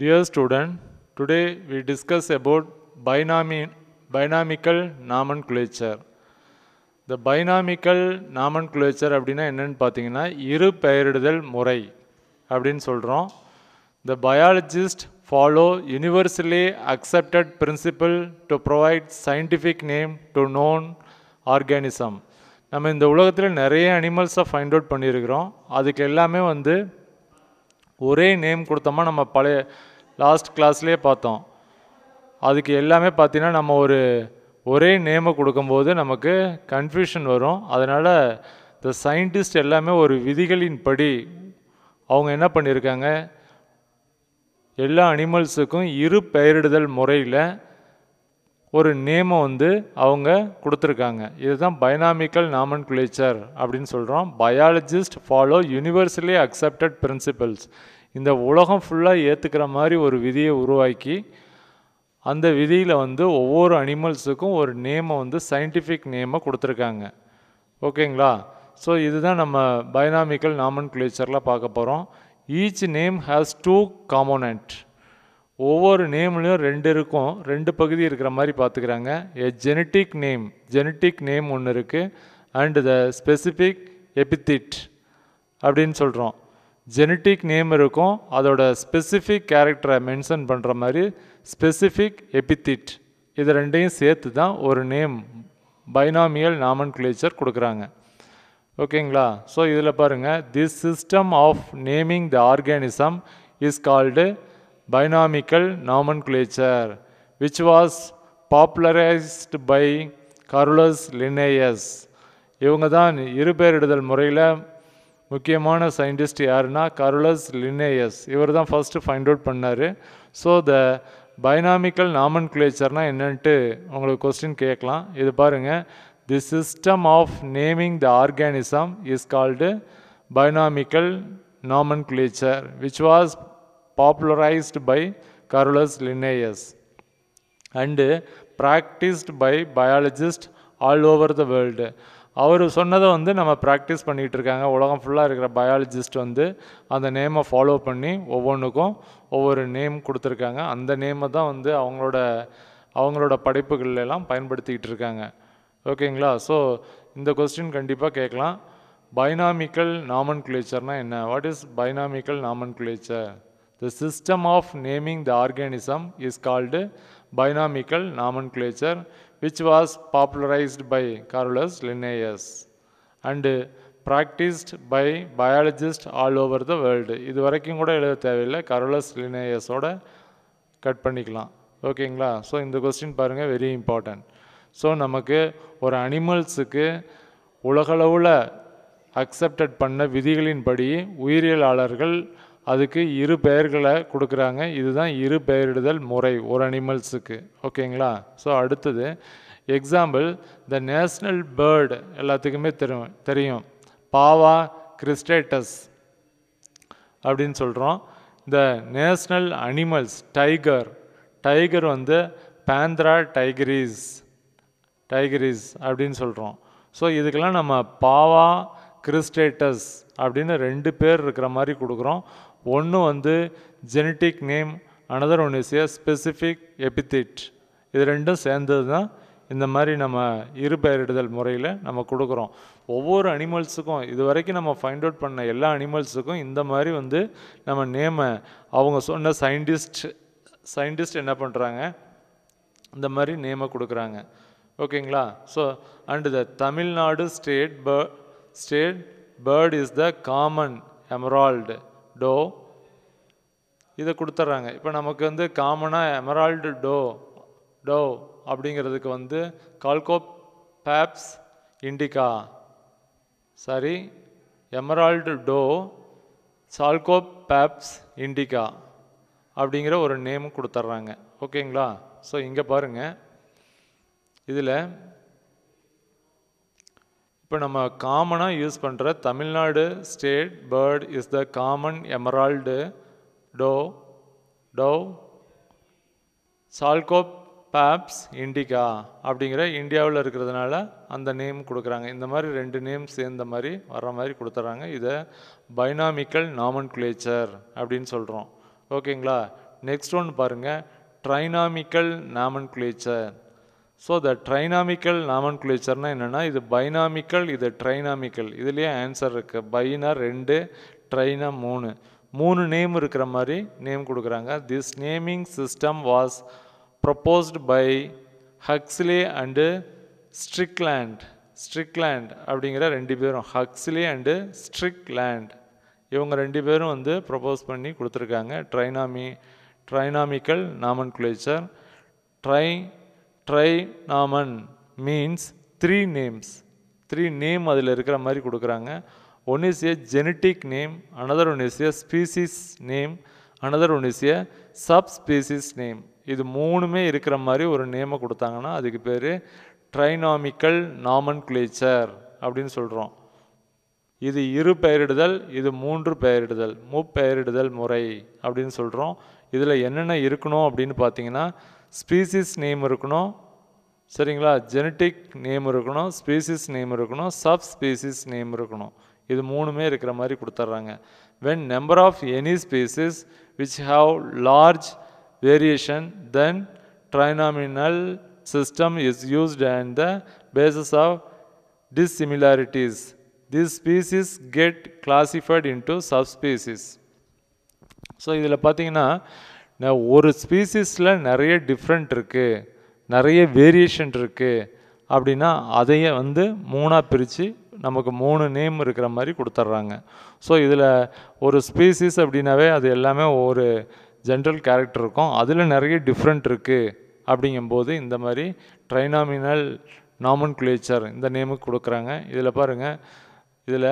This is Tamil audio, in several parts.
Dear student, today we discuss about binomial, binomial nomenclature. The binomial nomenclature அப்படின்னா என்னென்னு பார்த்தீங்கன்னா இரு பெயரிடுதல் முறை அப்படின்னு சொல்கிறோம் The biologists follow universally accepted principle to provide scientific name to known organism. நம்ம இந்த உலகத்தில் நிறைய அனிமல்ஸை ஃபைண்ட் அவுட் பண்ணியிருக்கிறோம் அதுக்கு எல்லாமே வந்து ஒரே நேம் கொடுத்தோமா நம்ம பழைய லாஸ்ட் கிளாஸ்லேயே பார்த்தோம் அதுக்கு எல்லாமே பார்த்திங்கன்னா நம்ம ஒரு ஒரே நேமை கொடுக்கும்போது நமக்கு கன்ஃபியூஷன் வரும் அதனால் இந்த சயின்டிஸ்ட் எல்லாமே ஒரு விதிகளின் படி அவங்க என்ன பண்ணியிருக்காங்க எல்லா அனிமல்ஸுக்கும் இரு பெயரிடுதல் முறையில் ஒரு நேமை வந்து அவங்க கொடுத்துருக்காங்க இதுதான் பைனாமிக்கல் நாமன் குலேச்சர் அப்படின்னு சொல்கிறோம் biologist follow universally accepted principles இந்த உலகம் ஃபுல்லாக ஏற்றுக்கிற மாதிரி ஒரு விதியை உருவாக்கி அந்த விதியில் வந்து ஒவ்வொரு அனிமல்ஸுக்கும் ஒரு நேமை வந்து சயின்டிஃபிக் நேமை கொடுத்துருக்காங்க ஓகேங்களா ஸோ இதுதான் நம்ம பைனாமிக்கல் நாமன்குலேச்சரில் பார்க்க போகிறோம் each name has two component ஒவ்வொரு நேம்லேயும் ரெண்டு இருக்கும் ரெண்டு பகுதி இருக்கிற மாதிரி பார்த்துக்கிறாங்க a genetic name genetic name ஒன்று இருக்குது அண்ட் த ஸ்பெசிஃபிக் எபித்திட் அப்படின்னு சொல்கிறோம் ஜெனட்டிக் நேம் இருக்கும் அதோட ஸ்பெசிஃபிக் கேரக்டரை மென்ஷன் பண்ணுற மாதிரி ஸ்பெசிஃபிக் எபித்திட் இது ரெண்டையும் சேர்த்து தான் ஒரு நேம் பைனாமியல் நாமன் கிளேச்சர் கொடுக்குறாங்க ஓகேங்களா ஸோ இதில் பாருங்கள் this system of naming the organism is called binomial nomenclature, which was popularised by Carolus Linnaeus. இவங்க தான் இருபேரிடுதல் முறையில் முக்கியமான சயின்டிஸ்ட் யாருன்னா கருளஸ் லினேயஸ் இவர் தான் ஃபஸ்ட்டு ஃபைண்ட் அவுட் பண்ணார் ஸோ த பைனாமிக்கல் நாமன் கிளேச்சர்னால் என்னன்ட்டு உங்களுக்கு கொஸ்டின் கேட்கலாம் இது பாருங்கள் the system of naming the organism is called binomial nomenclature which was popularized by Carolus Linnaeus and practiced by biologists all over the world. அவர் சொன்னதை வந்து நம்ம ப்ராக்டிஸ் பண்ணிகிட்டு இருக்காங்க உலகம் ஃபுல்லாக இருக்கிற பயாலஜிஸ்ட் வந்து அந்த நேமை ஃபாலோ பண்ணி ஒவ்வொன்றுக்கும் ஒவ்வொரு நேம் கொடுத்துருக்காங்க அந்த நேமை தான் வந்து அவங்களோட அவங்களோட படைப்புகள்லாம் பயன்படுத்திக்கிட்டு இருக்காங்க ஓகேங்களா ஸோ இந்த கொஸ்டின் கண்டிப்பாக கேட்கலாம் பைனாமிக்கல் நாமன் குலேச்சர்னால் என்ன what is binomial nomenclature The system of naming the organism is called binomial nomenclature, which was popularized by Carolus Linnaeus and practiced by biologists all over the world. இது வரைக்கும் கூட எழுத தேவையில்லை கரோலஸ் லினேயஸோட கட் பண்ணிக்கலாம் ஓகேங்களா ஸோ இந்த கொஸ்டின் பாருங்கள் வெரி இம்பார்ட்டன்ட் ஸோ நமக்கு ஒரு அனிமல்ஸுக்கு உலகளவில் அக்செப்டட் பண்ண விதிகளின்படி உயிரியலாளர்கள் அதுக்கு இரு பெயர்களை கொடுக்குறாங்க இதுதான் இரு பெயரிடுதல் முறை ஒரு அனிமல்ஸுக்கு ஓகேங்களா ஸோ அடுத்தது எக்ஸாம்பிள் த நேஷ்னல் பேர்டு எல்லாத்துக்குமே தெரியும் தெரியும் பாவா கிறிஸ்டேட்டஸ் அப்படின்னு சொல்கிறோம் the national animals tiger tiger வந்து பேந்த்ரா டைகரிஸ் டைகரீஸ் அப்படின்னு சொல்கிறோம் ஸோ இதுக்கெல்லாம் நம்ம பாவா கிறிஸ்டேட்டஸ் அப்படின்னு ரெண்டு பேர் இருக்கிற மாதிரி கொடுக்குறோம் ஒன்று வந்து genetic name another one is a specific epithet இது ரெண்டும் சேர்ந்தது தான் இந்த மாதிரி நம்ம இருபெயரிடுதல் முறையில் நம்ம கொடுக்குறோம் ஒவ்வொரு அனிமல்ஸுக்கும் இது வரைக்கும் நம்ம ஃபைண்ட் அவுட் பண்ண எல்லா அனிமல்ஸுக்கும் இந்த மாதிரி வந்து நம்ம நேமை அவங்க சொன்ன சயின்டிஸ்ட் சயின்டிஸ்ட் என்ன பண்ணுறாங்க இந்த மாதிரி நேமை கொடுக்குறாங்க ஓகேங்களா so and the Tamil Nadu state bird state bird is the common emerald dove இதை கொடுத்துட்றாங்க இப்போ நமக்கு வந்து காமனாக எமரால்டு டோ டோ அப்படிங்கிறதுக்கு வந்து Chalcophaps indica sorry emerald dove Chalcophaps Indica அப்படிங்கிற ஒரு நேம் கொடுத்துட்றாங்க ஓகேங்களா ஸோ இங்கே பாருங்கள் இதில் இப்போ நம்ம காமனாக யூஸ் பண்ணுற Tamil Nadu state bird is the common emerald dove dove சால்கோப் பேப்ஸ் இண்டிகா அப்படிங்கிற இந்தியாவில் இருக்கிறதுனால அந்த நேம் கொடுக்குறாங்க இந்த மாதிரி ரெண்டு நேம் சேர்ந்த மாதிரி வர்ற மாதிரி கொடுத்துட்றாங்க இதை பைனாமிக்கல் நாமன் நாமன்குலேச்சர் அப்படின்னு சொல்கிறோம் ஓகேங்களா நெக்ஸ்ட் ஒன்று பாருங்கள் ட்ரைனாமிக்கல் நாமன் நாமன்குலேச்சர் ஸோ த ட்ரைனாமிக்கல் நாமன்குலேச்சர்னால் என்னென்னா இது பைனாமிக்கல் இது ட்ரைனாமிக்கல் இதுலேயே ஆன்சர் இருக்குது பைனா ரெண்டு ட்ரைனா மூணு மூணு நேம் இருக்கிற மாதிரி நேம் கொடுக்குறாங்க this naming system was proposed by Huxley and Strickland Strickland அப்படிங்கிற ரெண்டு பேரும் ஹக்ஸ்லே அண்டு ஸ்ட்ரிக்லேண்ட் இவங்க ரெண்டு பேரும் வந்து ப்ரப்போஸ் பண்ணி கொடுத்துருக்காங்க ட்ரைனாமி ட்ரைனாமிக்கல் நாமன்குலேச்சர் ட்ரை trinomen means three names three name அதில் இருக்கிற மாதிரி கொடுக்குறாங்க one is a genetic name another one is a species name another one is a subspecies name இது மூணுமே இருக்கிற மாதிரி ஒரு நேமை கொடுத்தாங்கன்னா அதுக்கு பேர் ட்ரைனாமிக்கல் நாமன் கிளேச்சர் அப்படின்னு சொல்கிறோம் இது இரு பெயரிடுதல் இது மூன்று பெயரிடுதல் முப்பெயரிடுதல் முறை அப்படின்னு சொல்கிறோம் இதில் என்னென்ன இருக்கணும் அப்படின்னு பார்த்தீங்கன்னா ஸ்பீசிஸ் நேம் இருக்கணும் சரிங்களா ஜெனட்டிக் நேம் இருக்கணும் ஸ்பீசிஸ் நேம் இருக்கணும் சப் ஸ்பீசிஸ் நேம் இருக்கணும் இது மூணுமே இருக்கிற மாதிரி கொடுத்துட்றாங்க when number of any species which have large variation then trinominal system is used and the basis of dissimilarities this species get get classified subspecies so இதில் பார்த்தீங்கன்னா நான் ஒரு ஸ்பீசிஸில் நிறைய டிஃப்ரெண்ட் இருக்குது நிறைய வேரியேஷன் இருக்குது அப்படின்னா அதையே வந்து மூணாக பிரித்து நமக்கு மூணு நேம் இருக்கிற மாதிரி கொடுத்துட்றாங்க ஸோ இதில் ஒரு ஸ்பீசிஸ் அப்படின்னாவே அது எல்லாமே ஒரு ஜென்ரல் கேரக்டர் இருக்கும் அதில் நிறைய டிஃப்ரெண்ட் இருக்குது அப்படிங்கும்போது இந்த மாதிரி ட்ரைனாமினல் நாமன் குளேச்சர் இந்த நேமுக்கு கொடுக்குறாங்க இதில் பாருங்கள் இதில்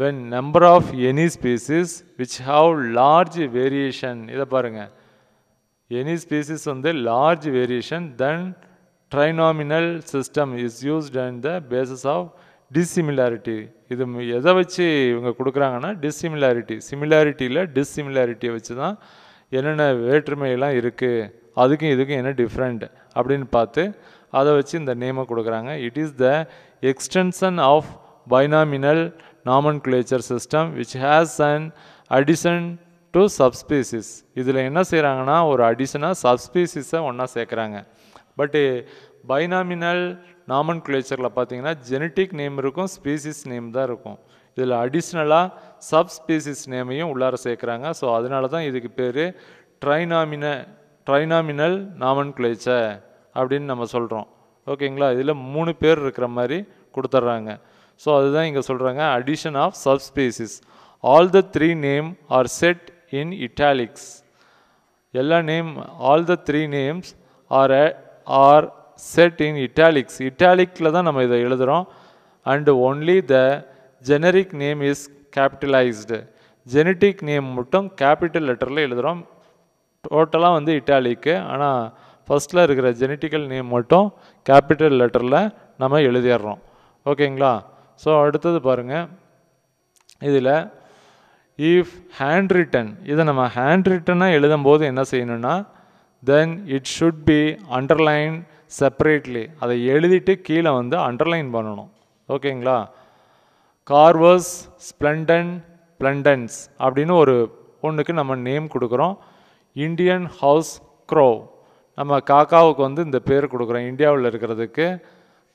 when number of any species which have large variation இதை பாருங்கள் எனி ஸ்பீசிஸ் வந்து large variation then trinominal system is is on the basis of of இது எதை வச்சு இவங்க கொடுக்குறாங்கன்னா டிசிமிலாரிட்டி சிமிலாரிட்டியில் டிசிமிலாரிட்டியை வச்சு தான் என்னென்ன வேற்றுமையெல்லாம் இருக்குது அதுக்கும் இதுக்கும் என்ன டிஃப்ரெண்ட் அப்படின்னு பார்த்து அதை வச்சு இந்த நேமை கொடுக்குறாங்க it is the extension of binominal nomenclature system which has an addition to subspecies இதில் என்ன செய்கிறாங்கன்னா ஒரு அடிஷனாக சப்ஸ்பீசிஸை ஒன்றா சேர்க்குறாங்க பட்டு பைனாமினல் நாமன் குலேச்சரில் பார்த்தீங்கன்னா ஜெனட்டிக் நேம் இருக்கும் ஸ்பீசிஸ் நேம் தான் இருக்கும் இதில் அடிஷ்னலாக சப்ஸ்பீசிஸ் நேமையும் உள்ளார சேர்க்குறாங்க ஸோ அதனால தான் இதுக்கு பேர் ட்ரைனாமின ட்ரைனாமினல் நாமன் குலேச்ச அப்படின்னு நம்ம சொல்கிறோம் ஓகேங்களா இதில் மூணு பேர் இருக்கிற மாதிரி கொடுத்துட்றாங்க ஸோ அதுதான் இங்கே சொல்கிறாங்க addition of subspecies all the three name are set in italics. Yella name, all the three names are, are set in italics. Italicல தான் நம்ம இதை எழுதுகிறோம் and only the generic name is capitalized. Genetic name மட்டும் கேபிட்டல் லெட்டரில் எழுதுகிறோம் டோட்டலாக வந்து இட்டாலிக்கு ஆனால் ஃபஸ்ட்டில் இருக்கிற ஜெனட்டிக்கல் நேம் மட்டும் கேபிட்டல் லெட்டரில் நம்ம எழுதிடுறோம் ஓகேங்களா ஸோ அடுத்தது பாருங்கள் இதில் இஃப் ஹேண்ட் ரிட்டன் இதை நம்ம ஹேண்ட் ரிட்டனாக எழுதும்போது என்ன செய்யணும்னா then it should be underline separately அதை எழுதிட்டு கீழே வந்து அண்டர்லைன் பண்ணணும் ஓகேங்களா கார்வர்ஸ் ஸ்ப்ளண்டன் பிளண்டன்ஸ் அப்படின்னு ஒரு பொண்ணுக்கு நம்ம நேம் கொடுக்குறோம் இந்தியன் ஹவுஸ் க்ரோ நம்ம காக்காவுக்கு வந்து இந்த பேர் கொடுக்குறோம் இந்தியாவில் இருக்கிறதுக்கு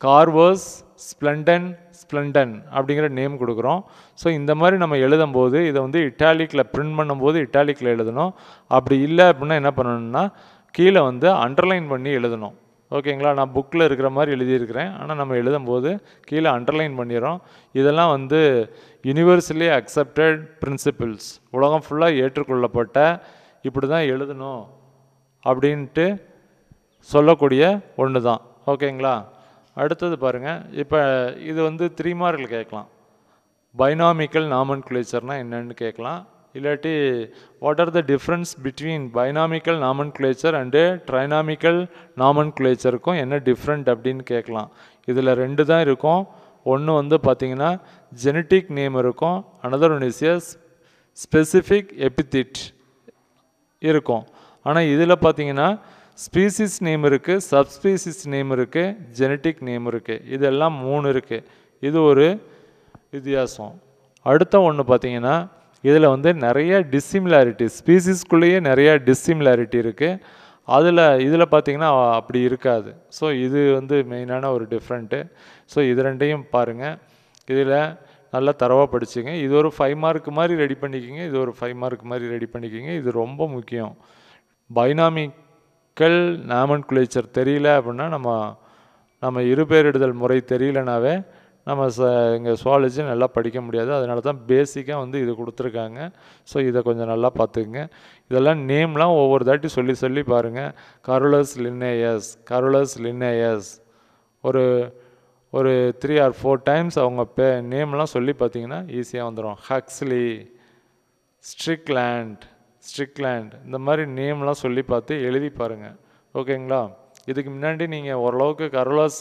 கார்வர்ஸ் ஸ்ப்ளண்டன் ஸ்ப்ளண்டன் அப்படிங்கிற நேம் கொடுக்குறோம் ஸோ இந்த மாதிரி நம்ம எழுதும் போது இதை வந்து இட்டாலிக்கில் பிரிண்ட் பண்ணும்போது இட்டாலிக்கில் எழுதணும் அப்படி இல்லை அப்படின்னா என்ன பண்ணணும்னா கீழே வந்து அண்டர்லைன் பண்ணி எழுதணும் ஓகேங்களா நான் புக்கில் இருக்கிற மாதிரி எழுதியிருக்கிறேன் ஆனால் நம்ம எழுதும் போது கீழே அண்டர்லைன் பண்ணிடுறோம் இதெல்லாம் வந்து யூனிவர்சலி அக்செப்டட் பிரின்சிபிள்ஸ் உலகம் ஃபுல்லாக ஏற்றுக்கொள்ளப்பட்ட இப்படி தான் எழுதணும் அப்படின்ட்டு சொல்லக்கூடிய ஒன்று தான் ஓகேங்களா அடுத்தது பாருங்கள் இப்போ இது வந்து த்ரீ மார்க்கில் கேட்கலாம் பைனாமிக்கல் நாமன் குலேச்சர்னால் என்னென்னு கேட்கலாம் இல்லாட்டி what are the difference between binomial nomenclature and trinomial நாமன் குலேச்சருக்கும் என்ன டிஃப்ரெண்ட் அப்படின்னு கேட்கலாம் இதில் ரெண்டு தான் இருக்கும் ஒன்று வந்து பார்த்திங்கன்னா ஜெனட்டிக் நேம் இருக்கும் another one is specific epithet இருக்கும் ஆனால் இதில் பார்த்திங்கன்னா ஸ்பீசிஸ் நேம் இருக்குது சப்ஸ்பீசிஸ் நேம் இருக்குது ஜெனட்டிக் நேம் இருக்குது இதெல்லாம் மூணு இருக்குது இது ஒரு வித்தியாசம் அடுத்த ஒன்று பார்த்தீங்கன்னா இதில் வந்து நிறைய டிசிமிலாரிட்டி ஸ்பீசிஸ்குள்ளேயே நிறையா டிசிமிலாரிட்டி இருக்குது அதில் இதில் பார்த்திங்கன்னா அப்படி இருக்காது ஸோ இது வந்து மெயினான ஒரு டிஃப்ரெண்ட்டு ஸோ இது ரெண்டையும் பாருங்கள் இதில் நல்லா தரவாக படிச்சுங்க இது ஒரு ஃபைவ் மார்க் மாதிரி ரெடி பண்ணிக்கிங்க இது ஒரு ஃபைவ் மார்க் மாதிரி ரெடி பண்ணிக்கிங்க இது ரொம்ப முக்கியம் பைனாமிக் மக்கள் நாமன் குலேச்சர் தெரியல அப்படின்னா நம்ம நம்ம இருபேரிடுதல் முறை தெரியலனாவே நம்ம ச இங்கே சுவாலஜி நல்லா படிக்க முடியாது அதனால தான் பேசிக்காக வந்து இது கொடுத்துருக்காங்க ஸோ இதை கொஞ்சம் நல்லா பார்த்துக்குங்க இதெல்லாம் நேம்லாம் ஒவ்வொரு தாட்டி சொல்லி சொல்லி பாருங்கள் கருளஸ் லின்னேயஸ் கருளஸ் லின்னேயஸ் ஒரு ஒரு த்ரீ ஆர் ஃபோர் டைம்ஸ் அவங்க பே நேம்லாம் சொல்லி பார்த்தீங்கன்னா ஈஸியாக வந்துடும் ஹக்ஸ்லி ஸ்ட்ரிக்லேண்ட் ஸ்ட்ரிக்லேண்ட் இந்த மாதிரி நேம்லாம் சொல்லி பார்த்து எழுதி பாருங்கள் ஓகேங்களா இதுக்கு முன்னாடி நீங்கள் ஓரளவுக்கு கரோலாஸ்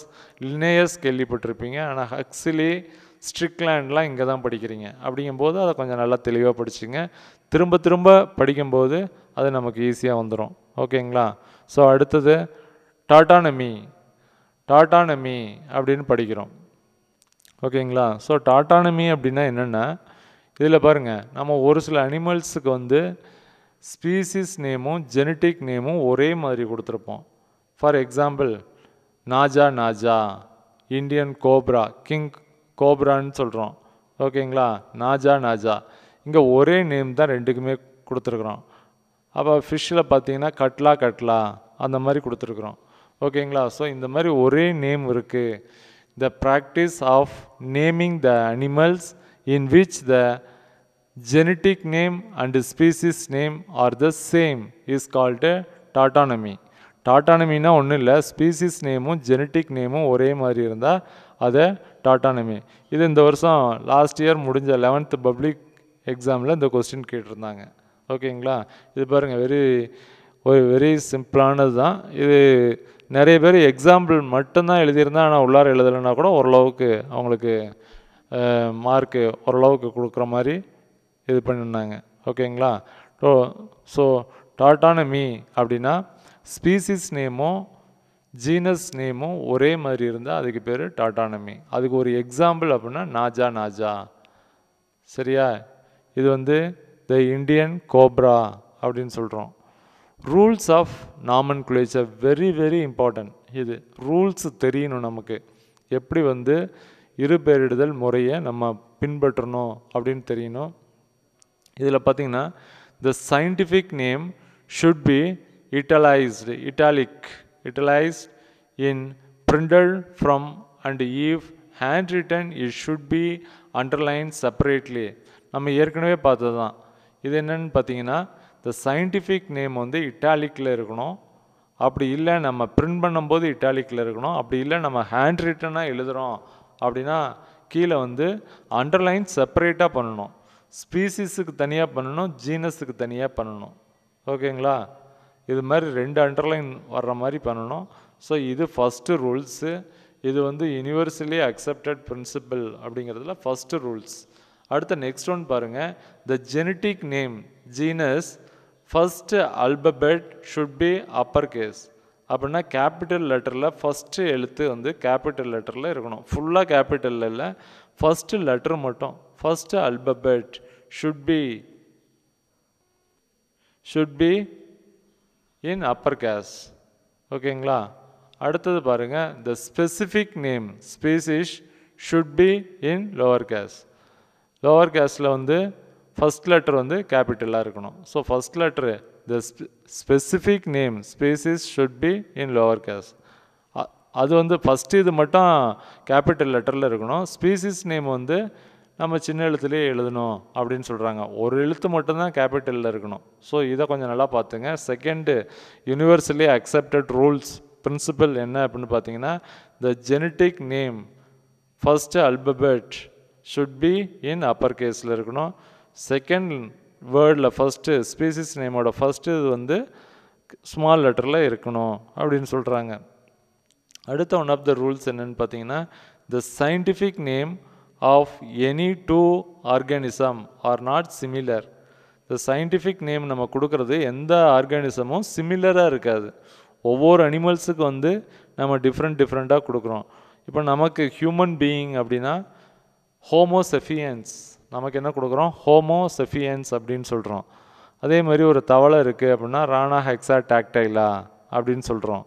லினேயர்ஸ் கேள்விப்பட்டிருப்பீங்க ஆனால் ஹக்ஸிலி ஸ்ட்ரிக்லேண்ட்லாம் இங்கே தான் படிக்கிறீங்க அப்படிங்கும்போது அதை கொஞ்சம் நல்லா தெளிவாக படிச்சுங்க திரும்ப திரும்ப படிக்கும்போது அது நமக்கு ஈஸியாக வந்துடும் ஓகேங்களா ஸோ அடுத்தது டாட்டானமி டாட்டானமி அப்படின்னு படிக்கிறோம் ஓகேங்களா ஸோ டாட்டானமி அப்படின்னா என்னென்னா இதில் பாருங்கள் நம்ம ஒரு சில அனிமல்ஸுக்கு வந்து ஸ்பீசிஸ் நேமும் ஜெனட்டிக் நேமும் ஒரே மாதிரி கொடுத்துருப்போம் for example Naja Naja Indian cobra king கோப்ரான்னு சொல்கிறோம் ஓகேங்களா நாஜா நாஜா இங்கே ஒரே நேம் தான் ரெண்டுக்குமே கொடுத்துருக்குறோம் அப்போ ஃபிஷ்ஷில் பார்த்தீங்கன்னா கட்லா கட்லா அந்த மாதிரி கொடுத்துருக்குறோம் ஓகேங்களா ஸோ இந்த மாதிரி ஒரே நேம் இருக்குது the practice of naming the animals in which the Genetic name and species name are the same is called a tautonymy டாட்டானமின்னா ஒன்றும் இல்லை ஸ்பீசிஸ் நேமும் ஜெனட்டிக் நேமும் ஒரே மாதிரி இருந்தால் அதை டாட்டானமி இது இந்த வருஷம் லாஸ்ட் இயர் முடிஞ்ச லெவன்த்து பப்ளிக் எக்ஸாமில் இந்த கொஸ்டின் கேட்டிருந்தாங்க ஓகேங்களா இது பாருங்கள் வெரி ஒரு வெரி சிம்பிளானது தான் இது நிறைய பேர் எக்ஸாம்பிள் மட்டும்தான் எழுதியிருந்தா ஆனால் உள்ளார எழுதலைன்னா கூட ஓரளவுக்கு அவங்களுக்கு மார்க்கு ஓரளவுக்கு கொடுக்குற மாதிரி இது பண்ணியிருந்தாங்க ஓகேங்களா ஸோ ஸோ டாட்டானமி அப்படின்னா ஸ்பீசிஸ் நேமும் ஜீனஸ் நேமும் ஒரே மாதிரி இருந்தால் அதுக்கு பேர் டாட்டானமி அதுக்கு ஒரு எக்ஸாம்பிள் அப்படின்னா நாஜா நாஜா சரியா இது வந்து த இண்டியன் கோப்ரா அப்படின்னு சொல்கிறோம் rules of nomenclature very very important இது ரூல்ஸ் தெரியணும் நமக்கு எப்படி வந்து இருபெயரிடுதல் முறையை நம்ம பின்பற்றணும் அப்படின்னு தெரியணும் இதில் பார்த்தீங்கன்னா the scientific name should be italicised italic italicised in printed from and if handwritten it should be underline separately நம்ம ஏற்கனவே பார்த்தது தான் இது என்னென்னு பார்த்தீங்கன்னா த சயின்டிஃபிக் நேம் வந்து இட்டாலிக்கில் இருக்கணும் அப்படி இல்லை நம்ம பிரிண்ட் பண்ணும்போது இட்டாலிக்கில் இருக்கணும் அப்படி இல்லை நம்ம ஹேண்ட் ரிட்டனாக எழுதுகிறோம் அப்படின்னா கீழே வந்து அண்டர்லைன் செப்பரேட்டாக பண்ணணும் ஸ்பீசிஸுக்கு தனியாக பண்ணணும் ஜீனஸுக்கு தனியாக பண்ணணும் ஓகேங்களா இது மாதிரி ரெண்டு அண்டர்லைன் வர்ற மாதிரி பண்ணணும் ஸோ இது ஃபஸ்ட்டு ரூல்ஸு இது வந்து யூனிவர்சலி அக்செப்டட் பிரின்சிபல் அப்படிங்கிறதுல ஃபஸ்ட்டு ரூல்ஸ் அடுத்த நெக்ஸ்ட் ஒன் பாருங்கள் the genetic name genus first alphabet should be upper case அப்படின்னா கேபிட்டல் லெட்டரில் ஃபஸ்ட்டு எழுத்து வந்து கேபிட்டல் லெட்டரில் இருக்கணும் ஃபுல்லாக கேபிட்டலில் இல்லை ஃபஸ்ட்டு லெட்டர் மட்டும் first alphabet should be should be in upper caste ஓகேங்களா அடுத்தது பாருங்க the specific name species should be in lower case lower கேஸில் வந்து ஃபஸ்ட் லெட்டர் வந்து கேபிட்டலாக இருக்கணும் so first letter the specific name species should be in lower case அது வந்து ஃபஸ்ட்டு இது மட்டும் கேபிட்டல் லெட்டரில் இருக்கணும் ஸ்பீசிஸ் நேம் வந்து நம்ம சின்ன எழுத்துலேயே எழுதணும் அப்படின்னு சொல்கிறாங்க ஒரு எழுத்து மட்டும்தான் கேபிட்டலில் இருக்கணும் ஸோ இதை கொஞ்சம் நல்லா பார்த்துங்க second universally accepted rules principle என்ன அப்படின்னு பார்த்தீங்கன்னா the genetic name first alphabet should be in upper கேஸில் இருக்கணும் செகண்ட் வேர்டில் ஃபஸ்ட்டு ஸ்பீசிஸ் நேமோட ஃபஸ்ட்டு இது வந்து ஸ்மால் லெட்டரில் இருக்கணும் அப்படின்னு சொல்கிறாங்க அடுத்த ஒன் ஆஃப் த ரூல்ஸ் என்னென்னு பார்த்தீங்கன்னா the scientific name of any two organism are not similar the scientific name நம்ம கொடுக்குறது எந்த ஆர்கானிசமும் சிமிலராக இருக்காது ஒவ்வொரு அனிமல்ஸுக்கு வந்து நம்ம டிஃப்ரெண்ட் டிஃப்ரெண்ட்டாக கொடுக்குறோம் இப்போ நமக்கு ஹியூமன் பீயிங் அப்படின்னா ஹோமோசெஃபியன்ஸ் நமக்கு என்ன கொடுக்குறோம் ஹோமோசெஃபியன்ஸ் அப்படின்னு சொல்கிறோம் அதே மாதிரி ஒரு தவளை இருக்குது அப்படின்னா ராணா ஹெக்ஸா டாக்டைலா அப்படின்னு சொல்கிறோம்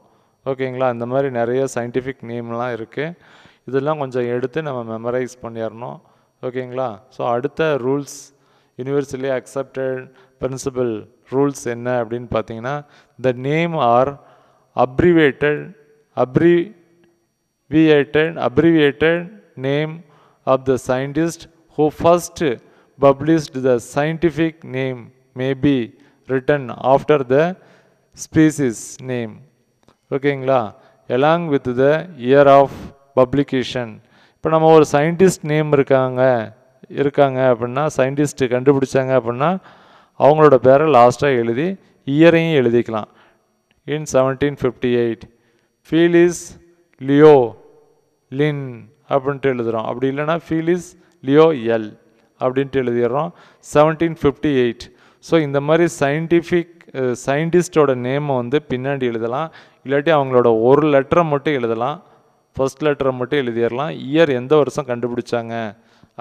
ஓகேங்களா அந்த மாதிரி நிறைய சயின்டிஃபிக் நேம்லாம் இருக்குது இதெல்லாம் கொஞ்சம் எடுத்து நம்ம மெமரைஸ் பண்ணிடணும் ஓகேங்களா ஸோ அடுத்த rules universally accepted principle rules என்ன அப்படின்னு பார்த்தீங்கன்னா the name are abbreviated abbreviated abbreviated name of the scientist who first published the scientific name may be written after the species name ஓகேங்களா along with the year of publication இப்போ நம்ம ஒரு சயின்டிஸ்ட் நேம் இருக்காங்க இருக்காங்க அப்படின்னா சயின்டிஸ்ட்டு கண்டுபிடிச்சாங்க அப்படின்னா அவங்களோட பேரை லாஸ்ட்டாக எழுதி இயரையும் எழுதிக்கலாம் in seventeen fifty eight Felis leo Linn அப்படின்ட்டு எழுதுகிறோம் அப்படி இல்லைனா ஃபீலிஸ் லியோ எல் அப்படின்ட்டு எழுதிடுறோம் செவன்டீன் ஃபிஃப்டி எயிட் ஸோ இந்த மாதிரி சயின்டிஃபிக் சயின்டிஸ்டோட நேமை வந்து பின்னாடி எழுதலாம் இல்லாட்டி அவங்களோட ஒரு லெட்டரை மட்டும் எழுதலாம் ஃபஸ்ட் லெட்டரை மட்டும் எழுதிடலாம் இயர் எந்த வருஷம் கண்டுபிடிச்சாங்க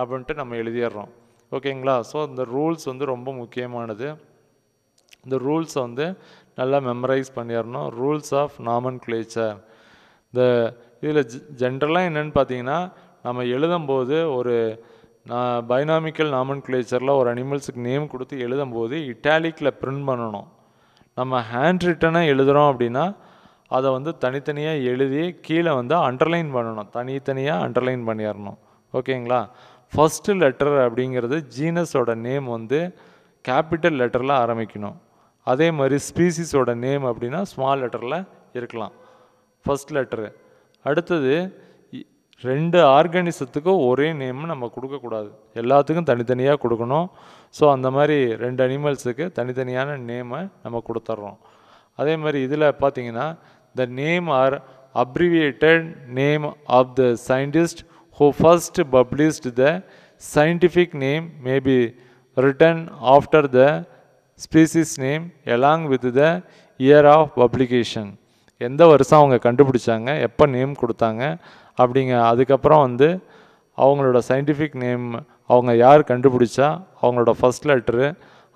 அப்படின்ட்டு நம்ம எழுதிடுறோம் ஓகேங்களா ஸோ இந்த ரூல்ஸ் வந்து ரொம்ப முக்கியமானது இந்த ரூல்ஸை வந்து நல்லா மெமரைஸ் பண்ணிடணும் ரூல்ஸ் ஆஃப் நாமன் கிளேச்சர் இந்த இதில் ஜென்ரலாக என்னென்னு பார்த்தீங்கன்னா நம்ம எழுதும்போது ஒரு நான் பைனாமிக்கல் நாமன் கிளேச்சரில் ஒரு அனிமல்ஸுக்கு நேம் கொடுத்து எழுதும்போது இட்டாலிக்கில் ப்ரிண்ட் பண்ணணும் நம்ம ஹேண்ட் ரிட்டனாக எழுதுகிறோம் அப்படின்னா அதை வந்து தனித்தனியாக எழுதி கீழே வந்து அண்டர்லைன் பண்ணணும் தனித்தனியாக அண்டர்லைன் பண்ணிடணும் ஓகேங்களா ஃபஸ்ட்டு லெட்டர் அப்படிங்கிறது ஜீனஸோட நேம் வந்து கேபிட்டல் லெட்டரில் ஆரம்பிக்கணும் அதே மாதிரி ஸ்பீசிஸோட நேம் அப்படின்னா ஸ்மால் லெட்டரில் இருக்கலாம் ஃபஸ்ட் லெட்டரு அடுத்தது ரெண்டு ஆர்கனிசத்துக்கும் ஒரே நேம் நம்ம கொடுக்கக்கூடாது எல்லாத்துக்கும் தனித்தனியாக கொடுக்கணும் ஸோ அந்த மாதிரி ரெண்டு அனிமல்ஸுக்கு தனித்தனியான நேமை நம்ம கொடுத்துட்றோம் அதே மாதிரி இதில் பார்த்திங்கன்னா The name or abbreviated name of the scientist who first published the scientific name may be written after the species name along with the year of publication. எந்த வருஷம் அவங்க கண்டுபிடிச்சாங்க எப்போ நேம் கொடுத்தாங்க அப்படிங்க அதுக்கப்புறம் வந்து அவங்களோட சயின்டிஃபிக் நேம் அவங்க யார் கண்டுபிடிச்சா அவங்களோட ஃபஸ்ட் லெட்ரு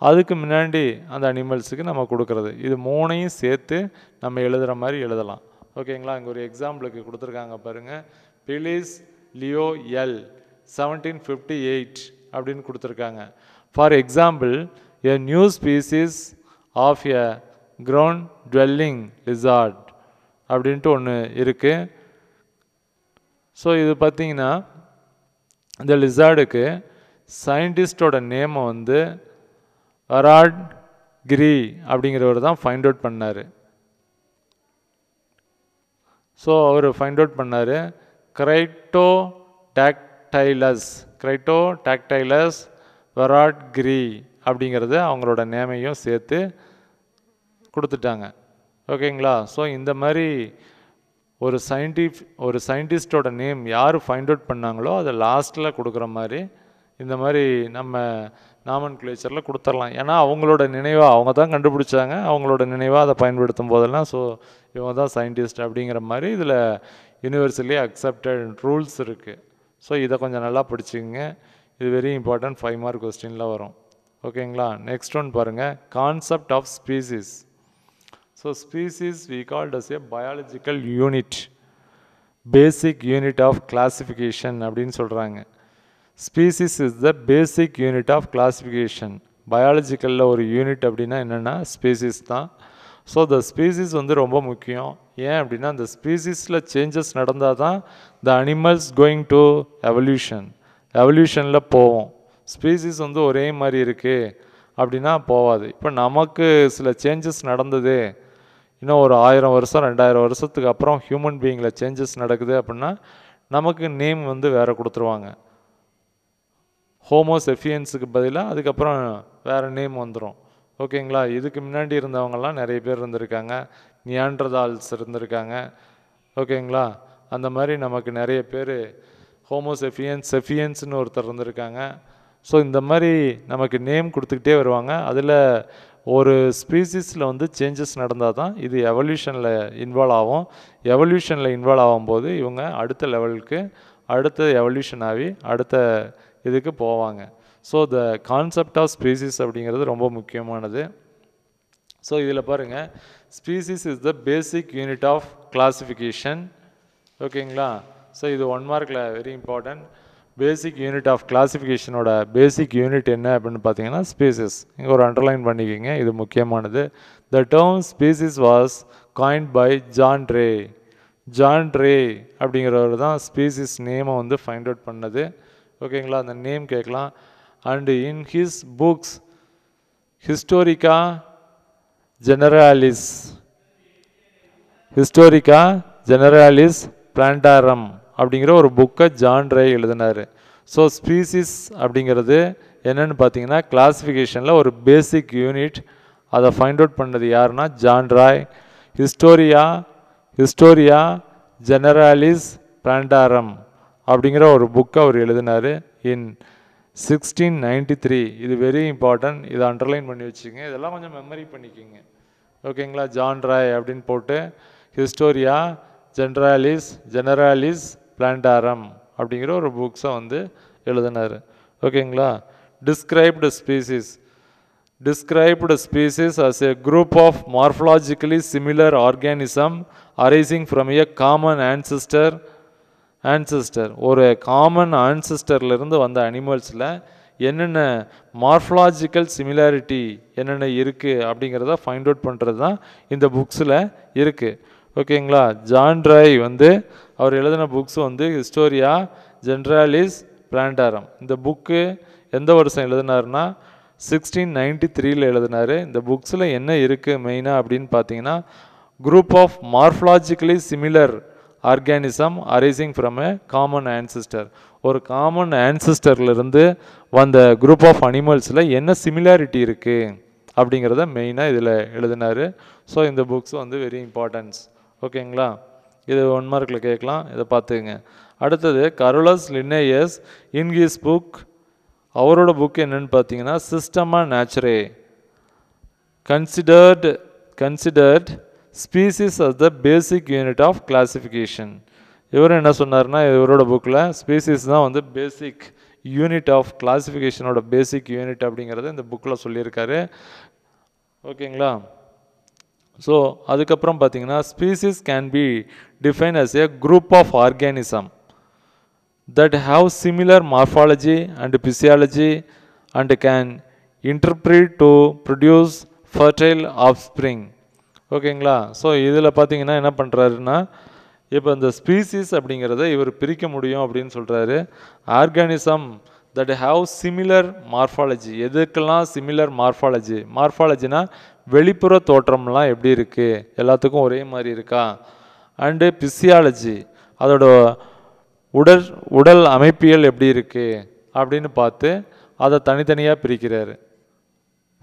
அதுக்கு முன்னாடி அந்த அனிமல்ஸுக்கு நம்ம கொடுக்குறது இது மூணையும் சேர்த்து நம்ம எழுதுகிற மாதிரி எழுதலாம் ஓகேங்களா இங்கே ஒரு எக்ஸாம்பிளுக்கு கொடுத்துருக்காங்க பாருங்கள் Felis leo L seventeen fifty eight அப்படின்னு கொடுத்துருக்காங்க for example a new species of a ground dwelling lizard அப்படின்ட்டு ஒன்று இருக்குது ஸோ இது பார்த்திங்கன்னா இந்த லிசார்டுக்கு சயின்டிஸ்டோட நேமை வந்து அராட் கிரி அப்படிங்கிறவர் தான் ஃபைண்ட் அவுட் பண்ணார் ஸோ அவர் ஃபைண்ட் அவுட் பண்ணார் கிரைட்டோ டாக்டைலஸ் கிரைட்டோ டாக்டைலஸ் வெராட் கிரி அப்படிங்கிறது அவங்களோட நேமையும் சேர்த்து கொடுத்துட்டாங்க ஓகேங்களா ஸோ இந்த மாதிரி ஒரு சயின்டிஃப் ஒரு சயின்டிஸ்டோட நேம் யார் ஃபைண்ட் அவுட் பண்ணாங்களோ அதை லாஸ்ட்டில் கொடுக்குற மாதிரி இந்த மாதிரி நம்ம நாமன் கிளேச்சரில் கொடுத்துடலாம் ஏன்னா அவங்களோட நினைவாக அவங்க தான் கண்டுபிடிச்சாங்க அவங்களோட நினைவாக அதை பயன்படுத்தும் போதெல்லாம் ஸோ இவங்க தான் சயின்டிஸ்ட் அப்படிங்கிற மாதிரி இதில் யூனிவர்சலி அக்செப்டட் ரூல்ஸ் இருக்குது ஸோ இதை கொஞ்சம் நல்லா படிச்சுக்கங்க இது வெரி இம்பார்ட்டன்ட் ஃபைவ் மார்க் கொஸ்டின்லாம் வரும் ஓகேங்களா நெக்ஸ்ட் ஒன் பாருங்கள் concept of species so species we called as a biological unit basic unit of classification அப்படின்னு சொல்கிறாங்க species is the basic unit of classification பயாலஜிக்கலில் ஒரு யூனிட் அப்படின்னா என்னென்னா ஸ்பீசிஸ் தான் ஸோ த ஸ்பீசிஸ் வந்து ரொம்ப முக்கியம் ஏன் அப்படின்னா அந்த ஸ்பீசிஸில் சேஞ்சஸ் நடந்தால் தான் the animals going to evolution எவல்யூஷனில் போவோம் ஸ்பீசிஸ் வந்து ஒரே மாதிரி இருக்குது அப்படின்னா போகாது இப்போ நமக்கு சில சேஞ்சஸ் நடந்தது இன்னும் ஒரு ஆயிரம் வருஷம் ரெண்டாயிரம் வருஷத்துக்கு அப்புறம் ஹியூமன் பீயிங்கில் சேஞ்சஸ் நடக்குது அப்படின்னா நமக்கு நேம் வந்து வேறு கொடுத்துருவாங்க ஹோமோசெஃபியன்ஸுக்கு பதிலாக அதுக்கப்புறம் வேறு நேம் வந்துடும் ஓகேங்களா இதுக்கு முன்னாடி இருந்தவங்கெல்லாம் நிறைய பேர் இருந்திருக்காங்க நியாண்டர்தால்ஸ் இருந்திருக்காங்க ஓகேங்களா அந்த மாதிரி நமக்கு நிறைய பேர் ஹோமோசெஃபியன்ஸ் செஃபியன்ஸ்னு ஒருத்தர் இருந்திருக்காங்க ஸோ இந்த மாதிரி நமக்கு நேம் கொடுத்துக்கிட்டே வருவாங்க அதில் ஒரு ஸ்பீசிஸில் வந்து சேஞ்சஸ் நடந்தால் தான் இது எவல்யூஷனில் இன்வால்வ் ஆகும் எவல்யூஷனில் இன்வால்வ் ஆகும்போது இவங்க அடுத்த லெவலுக்கு அடுத்த எவல்யூஷன் ஆகி அடுத்த இதுக்கு போவாங்க so the concept of species அப்படிங்கிறது ரொம்ப முக்கியமானது ஸோ இதில் பாருங்கள் species is the basic unit of classification ஓகேங்களா ஸோ இது ஒன் மார்க்கில் very important basic unit of கிளாஸிஃபிகேஷனோட பேசிக் யூனிட் என்ன அப்படின்னு பார்த்தீங்கன்னா ஸ்பீசிஸ் இங்கே ஒரு அண்டர்லைன் பண்ணிக்கிங்க இது முக்கியமானது the term species was coined by John Ray John Ray அப்படிங்கிறவர் தான் ஸ்பீசிஸ் நேமை வந்து ஃபைண்ட் அவுட் பண்ணது ஓகேங்களா அந்த நேம் கேட்கலாம் and in his books Historia Generalis Historia Generalis Plantarum அப்படிங்கிற ஒரு புக்கை ஜான் ரே எழுதினார் ஸோ ஸ்பீசிஸ் அப்படிங்கிறது என்னென்னு பார்த்தீங்கன்னா கிளாஸிஃபிகேஷனில் ஒரு பேசிக் யூனிட் அதை ஃபைண்ட் அவுட் பண்ணது யாருன்னா John Ray Historia Historia Generalis Plantarum அப்படிங்கிற ஒரு புக்கை அவர் எழுதினார் இன் சிக்ஸ்டீன் நைன்டி த்ரீ இது வெரி இம்பார்ட்டன்ட் இதை அண்டர்லைன் பண்ணி வச்சுக்கோங்க இதெல்லாம் கொஞ்சம் மெமரி பண்ணிக்கோங்க ஓகேங்களா ஜான் ராய் அப்படின்னு போட்டு ஹிஸ்டோரியா ஜென்ராலிஸ் ஜெனராலிஸ் பிளான்டாரம் அப்படிங்கிற ஒரு புக்ஸை வந்து எழுதினார் ஓகேங்களா described species described species as a group of morphologically similar organism arising from a common ancestor ancestor ஒரு காமன் ஆன்சிஸ்டர்லேருந்து வந்த அனிமல்ஸில் என்னென்ன மார்ஃபலாஜிக்கல் சிமிலாரிட்டி என்னென்ன இருக்குது அப்படிங்கிறத ஃபைண்ட் அவுட் பண்ணுறது தான் இந்த புக்ஸில் இருக்குது ஓகேங்களா ஜான் ட்ரை வந்து அவர் எழுதின புக்ஸ் வந்து ஹிஸ்டோரியா ஜென்ராலிஸ் பிளான்டாரம் இந்த புக்கு எந்த வருஷம் எழுதினார்னா சிக்ஸ்டீன் நைன்டி த்ரீயில் எழுதினார் இந்த புக்ஸில் என்ன இருக்குது மெயினாக அப்படின்னு பார்த்தீங்கன்னா group of morphologically similar organism arising from a common ancestor ஒரு காமன் ஆன்சிஸ்டர்லேருந்து வந்த குரூப் ஆஃப் அனிமல்ஸில் என்ன சிமிலாரிட்டி இருக்குது அப்படிங்கிறத மெயினாக இதில் எழுதினார் ஸோ இந்த புக்ஸ் வந்து வெரி இம்பார்ட்டன்ஸ் ஓகேங்களா இது ஒன் மார்க்கில் கேட்கலாம் இதை பார்த்துங்க அடுத்தது கருளஸ் லின்னேயஸ் இன்கிஸ் புக் அவரோட புக் என்னென்னு பார்த்தீங்கன்னா Systema Naturae considered considered species as the basic unit of classification இவரும் என்ன சொன்னார்னா இவரோட புக்கில் ஸ்பீசிஸ் தான் வந்து பேசிக் யூனிட் ஆஃப் கிளாசிஃபிகேஷனோட பேசிக் யூனிட் அப்படிங்கிறத இந்த புக்கில் சொல்லியிருக்காரு ஓகேங்களா ஸோ அதுக்கப்புறம் பார்த்தீங்கன்னா species can be define as a group of organism have similar morphology and physiology physiology can can interpret produce produce offspring ஓகேங்களா ஸோ இதில் பார்த்தீங்கன்னா என்ன பண்ணுறாருன்னா இப்போ இந்த ஸ்பீசிஸ் அப்படிங்கிறத இவர் பிரிக்க முடியும் அப்படின்னு சொல்கிறாரு organism that have similar morphology எதுக்கெல்லாம் சிமிலர் மார்ஃபாலஜி மார்ஃபாலஜினா வெளிப்புற தோற்றம்லாம் எப்படி இருக்குது எல்லாத்துக்கும் ஒரே மாதிரி இருக்கா அண்டு பிசியாலஜி அதோட உடல் உடல் அமைப்பியல் எப்படி இருக்குது அப்படின்னு பார்த்து அதை தனித்தனியாக பிரிக்கிறார்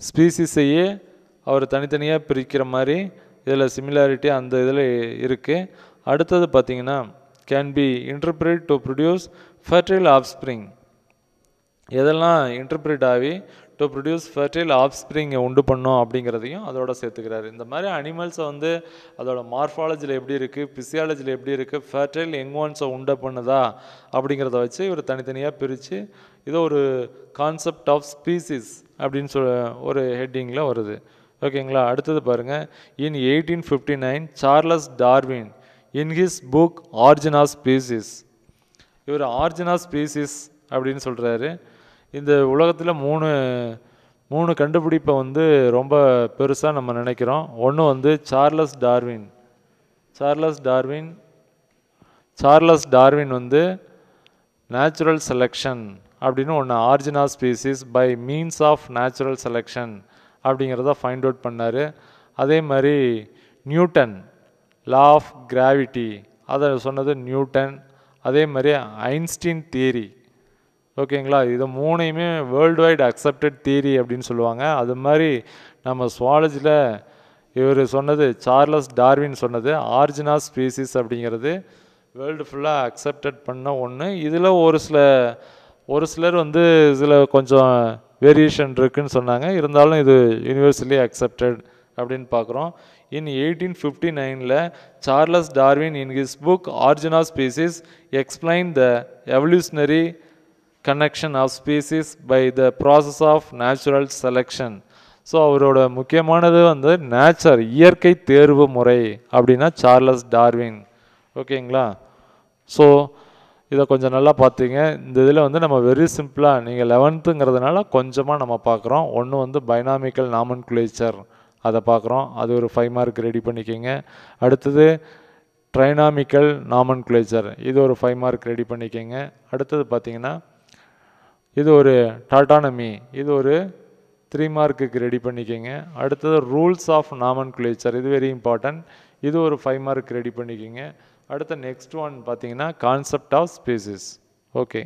ஸ்பீசிஸையே அவர் தனித்தனியாக பிரிக்கிற மாதிரி இதில் சிமிலாரிட்டி அந்த இதில் இருக்குது அடுத்தது பார்த்திங்கன்னா can be interpret to produce fertile offspring எதெல்லாம் இன்டர்பிரேட் ஆகி டு ப்ரொடியூஸ் ஃபர்டைல் ஆஃப்ஸ்ப்ரிங்கை உண்டு பண்ணோம் அப்படிங்கிறதையும் அதோட சேர்த்துக்கிறாரு இந்த மாதிரி அனிமல்ஸை வந்து அதோட மார்ஃபாலஜியில் எப்படி இருக்குது பிசியாலஜியில் எப்படி இருக்குது ஃபர்டைல் எங்வான்ஸை உண்ட பண்ணுதா அப்படிங்கிறத வச்சு இவர் தனித்தனியாக பிரித்து இதோ ஒரு கான்செப்ட் ஆஃப் ஸ்பீசிஸ் அப்படின்னு சொல் ஒரு ஹெட்டிங்கில் வருது ஓகேங்களா அடுத்தது பாருங்கள் in eighteen fifty nine Charles Darwin in his book origin of species இவர் ஆர்ஜினா ஸ்பீசிஸ் அப்படின்னு சொல்கிறாரு இந்த உலகத்தில் மூணு மூணு கண்டுபிடிப்பை வந்து ரொம்ப பெருசாக நம்ம நினைக்கிறோம் ஒன்று வந்து Charles Darwin Charles Darwin Charles Darwin வந்து நேச்சுரல் செலெக்ஷன் அப்படின்னு ஒன்று origin of species by means of natural selection அப்படிங்கிறத ஃபைண்ட் அவுட் பண்ணார் அதே மாதிரி நியூட்டன் லா ஆஃப் கிராவிட்டி அதை சொன்னது நியூட்டன் அதே மாதிரி ஐன்ஸ்டீன் தியரி ஓகேங்களா இது மூணையுமே வேர்ல்டு வைட் அக்செப்டட் தியரி அப்படின்னு சொல்லுவாங்க அது மாதிரி நம்ம சுவாலஜியில் இவர் சொன்னது சார்லஸ் டார்வின் சொன்னது ஆர்ஜினா ஸ்பீசிஸ் அப்படிங்கிறது வேர்ல்டு ஃபுல்லாக அக்செப்டட் பண்ண ஒன்று இதில் ஒரு சில ஒரு சிலர் வந்து இதில் கொஞ்சம் வேரியேஷன் இருக்குதுன்னு சொன்னாங்க இருந்தாலும் இது யூனிவர்சலி அக்செப்டட் அப்படின்னு பார்க்குறோம் இன் எயிட்டீன் ஃபிஃப்டி நைனில் Charles Darwin in his book origin of species explain the evolutionary connection of species by the process of natural selection so அவரோட முக்கியமானது வந்து நேச்சர் இயற்கை தேர்வு முறை அப்படின்னா சார்லஸ் டார்வின் ஓகேங்களா ஸோ இதை கொஞ்சம் நல்லா பார்த்தீங்க இந்த இதில் வந்து நம்ம வெரி சிம்பிளாக நீங்கள் லெவன்த்துங்கிறதுனால கொஞ்சமாக நம்ம பார்க்குறோம் ஒன்று வந்து பைனாமிக்கல் நாமன் குலேச்சர் அதை பார்க்குறோம் அது ஒரு ஃபைவ் மார்க் ரெடி பண்ணிக்கிங்க அடுத்தது ட்ரைனாமிக்கல் நாமன் குலேச்சர் இது ஒரு ஃபைவ் மார்க் ரெடி பண்ணிக்கிங்க அடுத்தது பார்த்தீங்கன்னா இது ஒரு டாட்டானமி இது ஒரு த்ரீ மார்க்குக்கு ரெடி பண்ணிக்கிங்க அடுத்தது ரூல்ஸ் ஆஃப் நாமன் குலேச்சர் இது வெரி இம்பார்ட்டன்ட் இது ஒரு ஃபைவ் மார்க் ரெடி பண்ணிக்கிங்க அடுத்த நெக்ஸ்ட் ஒன் பார்த்தீங்கன்னா கான்செப்ட் ஆஃப் ஸ்பீசிஸ் ஓகே